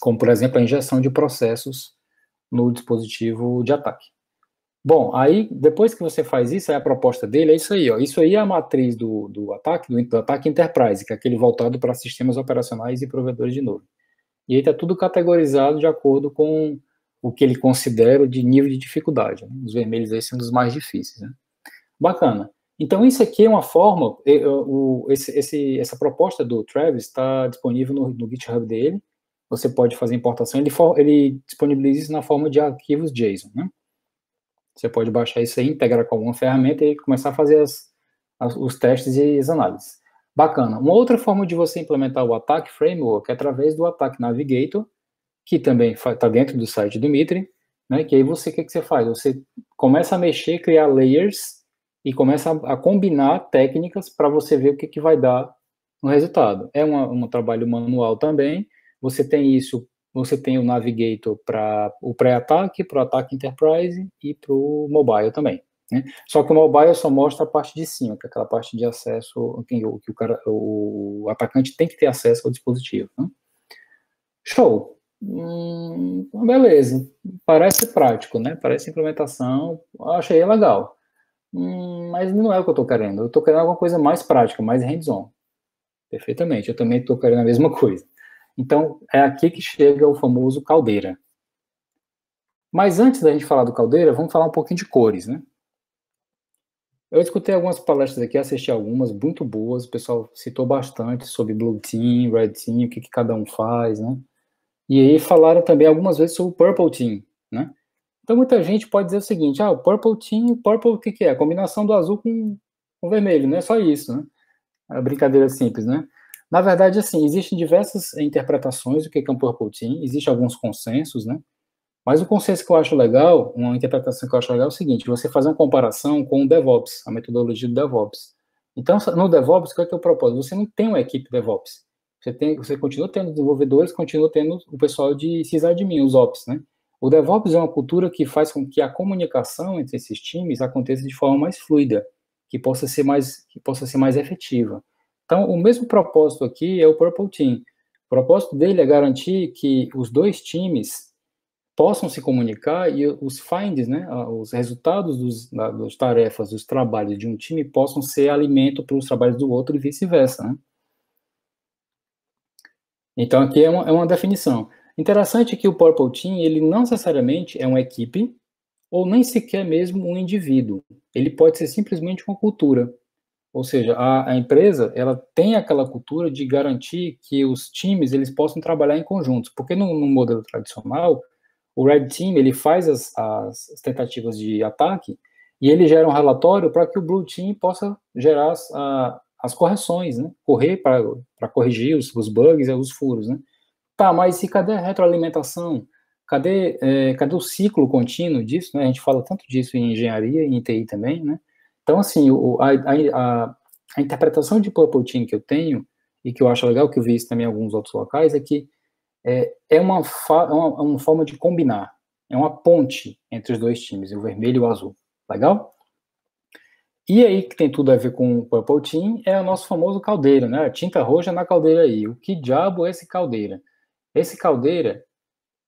Como, por exemplo, a injeção de processos no dispositivo de ataque. Bom, aí, depois que você faz isso, a proposta dele é isso aí, ó. Isso aí é a matriz do, do ataque, do, do ataque enterprise, que é aquele voltado para sistemas operacionais e provedores de nuvem. E aí está tudo categorizado de acordo com o que ele considera de nível de dificuldade. Né? Os vermelhos aí são os mais difíceis. Né? Bacana. Então, isso aqui é uma forma, esse, esse, essa proposta do Travis está disponível no, no, GitHub dele, você pode fazer importação, ele, for, ele disponibiliza isso na forma de arquivos JSON, né? Você pode baixar isso aí, integrar com alguma ferramenta e começar a fazer as, as, os testes e as análises. Bacana. Uma outra forma de você implementar o Attack Framework é através do Attack Navigator, que também está dentro do site do Mitre, né? Que aí você, o que, que você faz? Você começa a mexer, criar layers e começa a, a combinar técnicas para você ver o que, que vai dar no resultado. É uma, um trabalho manual também. Você tem isso, você tem o Navigator para o pré-ataque, para o ataque Enterprise e para o mobile também. Né? Só que o mobile só mostra a parte de cima, que é aquela parte de acesso que, o, que o, cara, o atacante tem que ter acesso ao dispositivo. Né? Show! Hum, então, beleza, parece prático, né? Parece implementação, achei legal. Hum, mas não é o que eu estou querendo. Eu estou querendo alguma coisa mais prática, mais hands-on. Perfeitamente, eu também estou querendo a mesma coisa. Então, é aqui que chega o famoso caldeira. Mas antes da gente falar do caldeira, vamos falar um pouquinho de cores, né? Eu escutei algumas palestras aqui, assisti algumas, muito boas, o pessoal citou bastante sobre Blue Team, Red Team, o que, que cada um faz, né? E aí falaram também algumas vezes sobre o Purple Team, né? Então muita gente pode dizer o seguinte, ah, o Purple Team, o Purple o que, que é? A combinação do azul com, o vermelho, não é só isso, né? A é brincadeira simples, né? Na verdade, assim, existem diversas interpretações do que é um Purple Team, existem alguns consensos, né? Mas o consenso que eu acho legal, uma interpretação que eu acho legal é o seguinte, você fazer uma comparação com o DevOps, a metodologia do DevOps. Então, no DevOps, qual é, que é o propósito? Você não tem uma equipe DevOps. Você, tem, você continua tendo desenvolvedores, continua tendo o pessoal de sysadmin, os ops, né? O DevOps é uma cultura que faz com que a comunicação entre esses times aconteça de forma mais fluida, que possa ser mais, que possa ser mais efetiva. Então, o mesmo propósito aqui é o Purple Team. O propósito dele é garantir que os dois times possam se comunicar e os finds, né, os resultados dos, das tarefas, dos trabalhos de um time possam ser alimento para os trabalhos do outro e vice-versa. Né? Então, aqui é uma, é uma definição. Interessante que o Purple Team, ele não necessariamente é uma equipe, ou nem sequer mesmo um indivíduo. Ele pode ser simplesmente uma cultura. Ou seja, a, a, empresa ela tem aquela cultura de garantir que os times eles possam trabalhar em conjuntos, porque no, no modelo tradicional o red team ele faz as, as, tentativas de ataque e ele gera um relatório para que o blue team possa gerar a, as correções, né? Correr para corrigir os, os bugs, os furos, né? Tá, mas e cadê a retroalimentação? Cadê, é, cadê o ciclo contínuo disso? Né? A gente fala tanto disso em engenharia e em TI também, né? Então, assim, o, a, a, a, interpretação de purple team que eu tenho e que eu acho legal, que eu vi isso também em alguns outros locais, é que é, é uma, fa, é uma, é uma forma de combinar, é uma ponte entre os dois times, o vermelho e o azul. Legal? E aí, que tem tudo a ver com o Purple Team, é o nosso famoso caldeiro, né? A tinta roxa na caldeira aí. O que diabo é esse caldeira? Esse caldeira,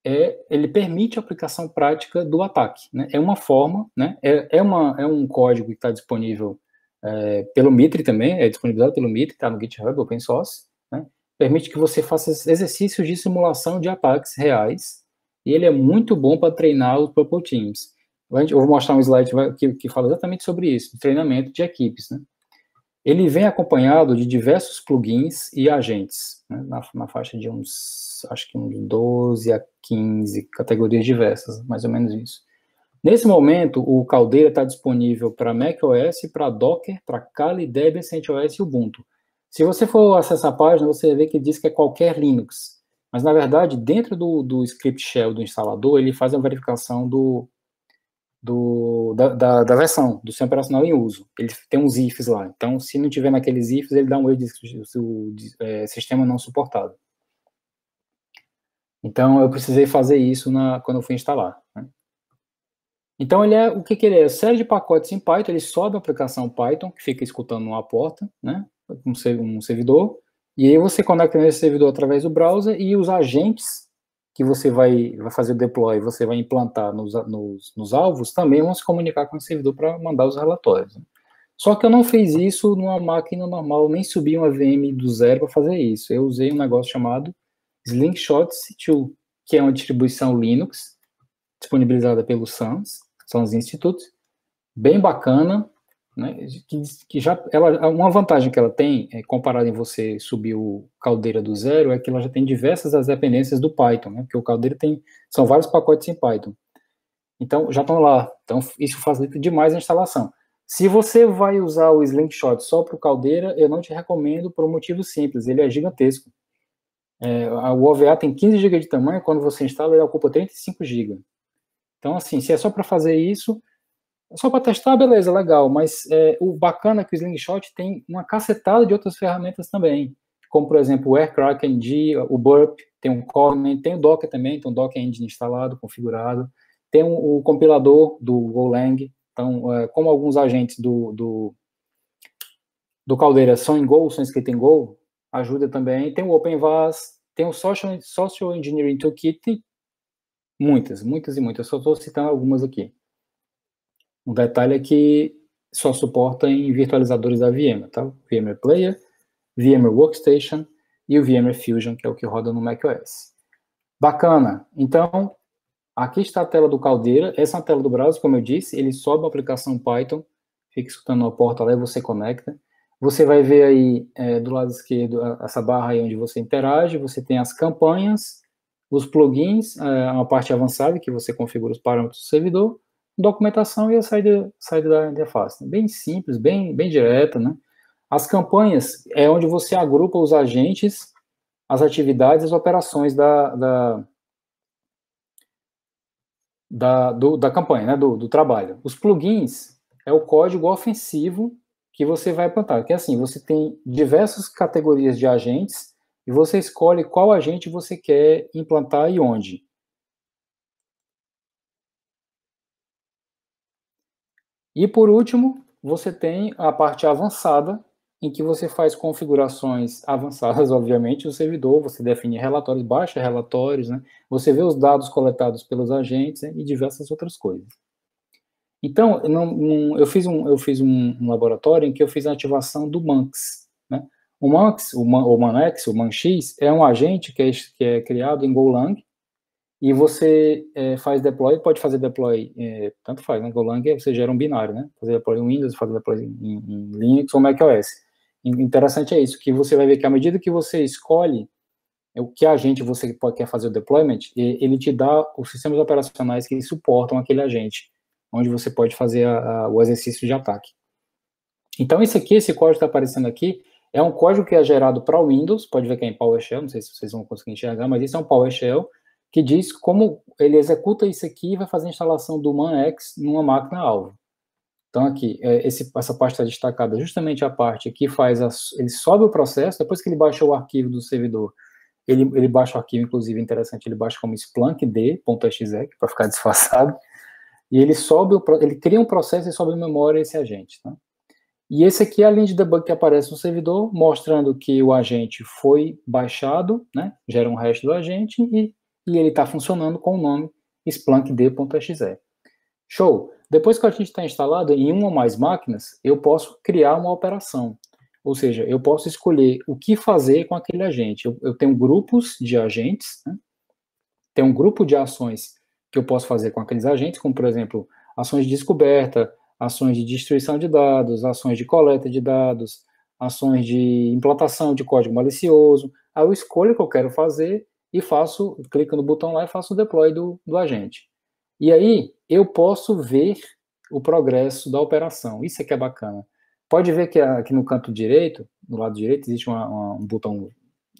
é, ele permite a aplicação prática do ataque, né? É uma forma, né? É, é, uma, é um código que está disponível é, pelo Mitre também, é disponibilizado pelo Mitre, está no GitHub, open source, né? Permite que você faça exercícios de simulação de ataques reais e ele é muito bom para treinar os Purple Teams. Eu vou mostrar um slide que, que fala exatamente sobre isso, treinamento de equipes, né? Ele vem acompanhado de diversos plugins e agentes, né? na, na, faixa de uns, acho que uns 12 a 15 categorias diversas, mais ou menos isso. Nesse momento, o Caldeira está disponível para macOS, para Docker, para Kali, Debian, CentOS e Ubuntu. Se você for acessar a página, você vê que diz que é qualquer Linux. Mas, na verdade, dentro do, do script shell do instalador, ele faz a verificação do, do, da, da, da, versão, do sistema operacional em uso. Ele tem uns ifs lá. Então, se não tiver naqueles ifs, ele dá um erro de, de, é, sistema não suportado. Então, eu precisei fazer isso na, quando eu fui instalar. Né? Então, ele é o que, que ele é? Série de pacotes em Python. Ele sobe a aplicação Python, que fica escutando uma porta, né? um, um servidor. E aí você conecta nesse servidor através do browser e os agentes que você vai, vai fazer o deploy, você vai implantar nos, nos, nos alvos, também vão se comunicar com o servidor para mandar os relatórios. Né? Só que eu não fiz isso numa máquina normal, nem subi uma VM do zero para fazer isso. Eu usei um negócio chamado Slingshot C2, que é uma distribuição Linux disponibilizada pelo SANS, são os institutos, bem bacana, né, que, que já ela, uma vantagem que ela tem, é, comparada em você subir o caldeira do zero, é que ela já tem diversas as dependências do Python, né, porque o caldeira tem, são vários pacotes em Python. Então, já estão lá. Então, isso facilita demais a instalação. Se você vai usar o Slingshot só para o caldeira, eu não te recomendo por um motivo simples, ele é gigantesco. É, o OVA tem 15 GB de tamanho, quando você instala ele ocupa 35 GB. Então, assim, se é só para fazer isso, só para testar, beleza, legal, mas é, o bacana é que o Slingshot tem uma cacetada de outras ferramentas também, como, por exemplo, o Aircrack NG, o Burp, tem um Cognate, né, tem o Docker também, tem um Docker Engine instalado, configurado, tem um, o compilador do Golang, então, é, como alguns agentes do, do, do Caldeira são em Go, são escritos em Go, ajuda também, tem o OpenVAS, tem o Social, Social Engineering Toolkit, muitas, muitas e muitas, só estou citando algumas aqui. Um detalhe é que só suporta em virtualizadores da VMware, tá? VMware Player, VMware Workstation e o VMware Fusion, que é o que roda no macOS. Bacana. Então, aqui está a tela do Caldeira. Essa é a tela do browser, como eu disse. Ele sobe a aplicação Python, fica escutando a porta lá e você conecta. Você vai ver aí é, do lado esquerdo essa barra aí onde você interage. Você tem as campanhas, os plugins, é, a parte avançada que você configura os parâmetros do servidor documentação e a saída, saída da interface. Né? Bem simples, bem, bem direta, né? As campanhas é onde você agrupa os agentes, as atividades, as operações da, da, da, do, da campanha, né? do, do trabalho. Os plugins é o código ofensivo que você vai plantar. Que é assim, você tem diversas categorias de agentes e você escolhe qual agente você quer implantar e onde. E por último, você tem a parte avançada, em que você faz configurações avançadas, obviamente, do servidor, você define relatórios, baixa relatórios, né? você vê os dados coletados pelos agentes né? e diversas outras coisas. Então, não, não, eu fiz, um, eu fiz um, um, laboratório em que eu fiz a ativação do Manx. Né? O Manx, o, Man, o Manx, o ManX, é um agente que é, que é criado em Golang e você é, faz deploy, pode fazer deploy, é, tanto faz, né? Golang, você gera um binário, né? Fazer deploy em Windows, fazer deploy em, em Linux ou macOS. Interessante é isso, que você vai ver que à medida que você escolhe é, o que agente você pode, quer fazer o deployment, ele te dá os sistemas operacionais que suportam aquele agente, onde você pode fazer a, a, o exercício de ataque. Então, esse aqui, esse código que está aparecendo aqui, é um código que é gerado para Windows, pode ver que é em PowerShell, não sei se vocês vão conseguir enxergar, mas isso é um PowerShell, que diz como ele executa isso aqui e vai fazer a instalação do MANX numa máquina alvo. Então, aqui, é, esse, essa parte está destacada justamente a parte que faz, ele sobe o processo, depois que ele baixou o arquivo do servidor, ele, ele baixa o arquivo, inclusive, interessante, ele baixa como splankd.exe, é para ficar disfarçado, e ele sobe, o, ele cria um processo e sobe em memória esse agente. Tá? E esse aqui é a linha de debug que aparece no servidor, mostrando que o agente foi baixado, né, gera um resto do agente e e ele está funcionando com o nome splunkd.exe. Show! Depois que a gente está instalado em uma ou mais máquinas, eu posso criar uma operação. Ou seja, eu posso escolher o que fazer com aquele agente. Eu, eu tenho grupos de agentes, né? tem um grupo de ações que eu posso fazer com aqueles agentes, como, por exemplo, ações de descoberta, ações de destruição de dados, ações de coleta de dados, ações de implantação de código malicioso. Aí eu escolho o que eu quero fazer e faço, clico no botão lá e faço o deploy do, do agente. E aí eu posso ver o progresso da operação. Isso é que é bacana. Pode ver que aqui no canto direito, no lado direito, existe uma, uma, um botão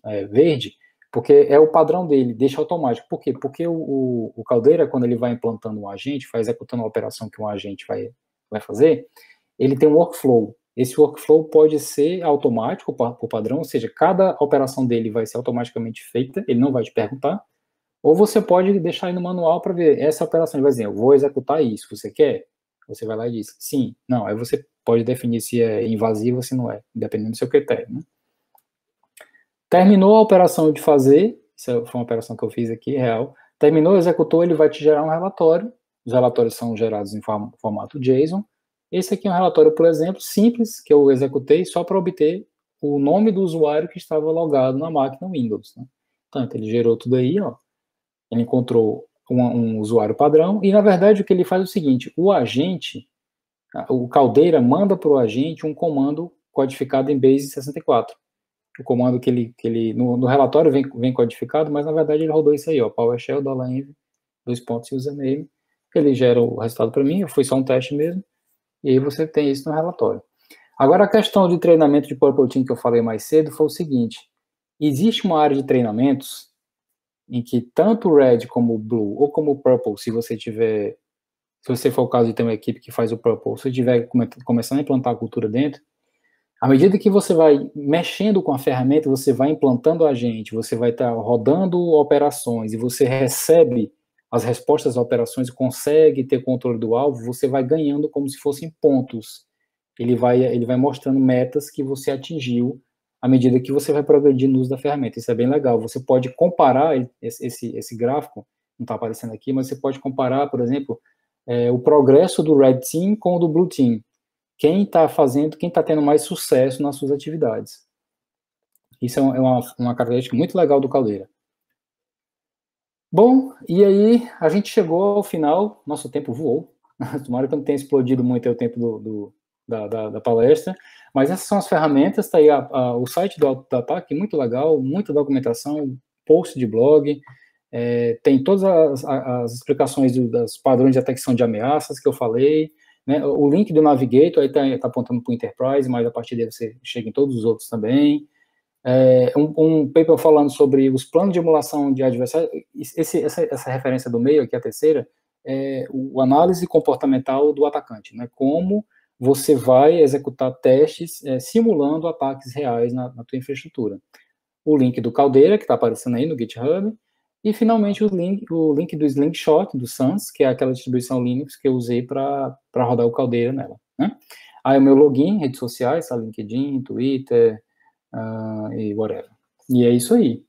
é, verde, porque é o padrão dele, deixa automático. Por quê? Porque o, o, o, Caldeira, quando ele vai implantando um agente, vai executando a operação que um agente vai, vai fazer, ele tem um workflow. Esse workflow pode ser automático por padrão, ou seja, cada operação dele vai ser automaticamente feita, ele não vai te perguntar. Ou você pode deixar aí no manual para ver essa operação. Ele vai dizer, eu vou executar isso, você quer? Você vai lá e diz, sim, não. Aí você pode definir se é invasivo ou se não é, dependendo do seu critério. Né? Terminou a operação de fazer, isso foi uma operação que eu fiz aqui, real. Terminou, executou, ele vai te gerar um relatório. Os relatórios são gerados em formato JSON. Esse aqui é um relatório, por exemplo, simples, que eu executei só para obter o nome do usuário que estava logado na máquina Windows. Né? Então, ele gerou tudo aí, ó. ele encontrou um, um, usuário padrão, e na verdade o que ele faz é o seguinte, o agente, o Caldeira manda para o agente um comando codificado em Base 64. O comando que ele, que ele no, no relatório vem, vem codificado, mas na verdade ele rodou isso aí, ó, PowerShell, $env, dois pontos username, ele gera o resultado para mim, foi só um teste mesmo, e aí você tem isso no relatório. Agora, a questão de treinamento de Purple Team que eu falei mais cedo foi o seguinte: existe uma área de treinamentos em que tanto o Red como o Blue, ou como o Purple, se você tiver. Se você for o caso de ter uma equipe que faz o Purple, se você tiver começando a implantar a cultura dentro, à medida que você vai mexendo com a ferramenta, você vai implantando a gente, você vai estar tá rodando operações e você recebe as respostas às operações, consegue ter controle do alvo, você vai ganhando como se fossem pontos. Ele vai, ele vai mostrando metas que você atingiu à medida que você vai progredindo no uso da ferramenta. Isso é bem legal. Você pode comparar esse, esse, esse gráfico, não está aparecendo aqui, mas você pode comparar, por exemplo, é, o progresso do Red Team com o do Blue Team. Quem está fazendo, quem está tendo mais sucesso nas suas atividades. Isso é, é uma, uma característica muito legal do Caldeira. Bom, e aí a gente chegou ao final, nosso tempo voou. Tomara que não tenha explodido muito o tempo do, do da, da, da, palestra. Mas essas são as ferramentas, está aí a, a, o site do Auto muito legal, muita documentação, post de blog, é, tem todas as, as explicações do, das padrões de detecção de ameaças que eu falei, né? o link do Navigator aí está tá apontando para o Enterprise, mas a partir dele você chega em todos os outros também, é, um, um, paper falando sobre os planos de emulação de adversário. Esse, essa, essa, referência do meio, aqui a terceira, é o análise comportamental do atacante, né? Como você vai executar testes é, simulando ataques reais na, na tua infraestrutura. O link do Caldeira, que está aparecendo aí no GitHub, e finalmente o link, o link do Slingshot, do Sans, que é aquela distribuição Linux que eu usei para rodar o Caldeira nela. Né? Aí o meu login, redes sociais, tá? LinkedIn, Twitter, uh, e whatever. E é isso aí.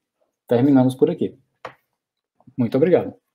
Terminamos por aqui. Muito obrigado.